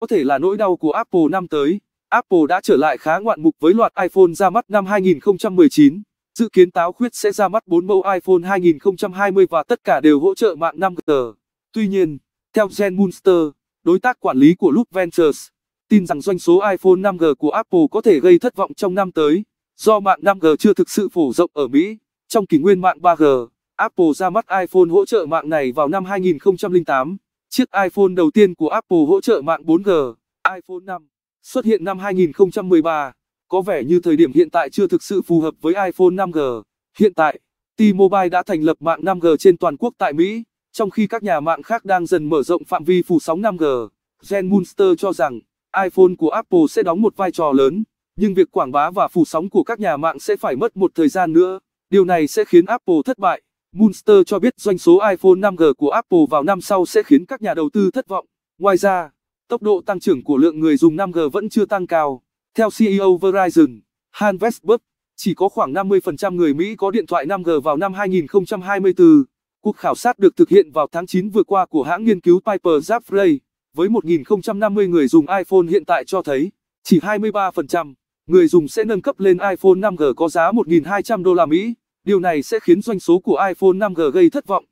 có thể là nỗi đau của Apple năm tới. Apple đã trở lại khá ngoạn mục với loạt iPhone ra mắt năm 2019. Dự kiến táo khuyết sẽ ra mắt 4 mẫu iPhone 2020 và tất cả đều hỗ trợ mạng 5G. Tuy nhiên, theo Jen Monster, đối tác quản lý của Loop Ventures, tin rằng doanh số iPhone 5G của Apple có thể gây thất vọng trong năm tới, do mạng 5G chưa thực sự phổ rộng ở Mỹ. Trong kỷ nguyên mạng 3G, Apple ra mắt iPhone hỗ trợ mạng này vào năm 2008. Chiếc iPhone đầu tiên của Apple hỗ trợ mạng 4G, iPhone 5, xuất hiện năm 2013, có vẻ như thời điểm hiện tại chưa thực sự phù hợp với iPhone 5G. Hiện tại, T-Mobile đã thành lập mạng 5G trên toàn quốc tại Mỹ, trong khi các nhà mạng khác đang dần mở rộng phạm vi phủ sóng 5G. Jen Munster cho rằng, iPhone của Apple sẽ đóng một vai trò lớn, nhưng việc quảng bá và phủ sóng của các nhà mạng sẽ phải mất một thời gian nữa. Điều này sẽ khiến Apple thất bại. Munster cho biết doanh số iPhone 5G của Apple vào năm sau sẽ khiến các nhà đầu tư thất vọng. Ngoài ra, tốc độ tăng trưởng của lượng người dùng 5G vẫn chưa tăng cao. Theo CEO Verizon, Han Westbrook, chỉ có khoảng 50% người Mỹ có điện thoại 5G vào năm 2024. Cuộc khảo sát được thực hiện vào tháng 9 vừa qua của hãng nghiên cứu Piper Jaffray, với 1.050 người dùng iPhone hiện tại cho thấy, chỉ 23% người dùng sẽ nâng cấp lên iPhone 5G có giá 1.200 đô la Mỹ. Điều này sẽ khiến doanh số của iPhone 5G gây thất vọng.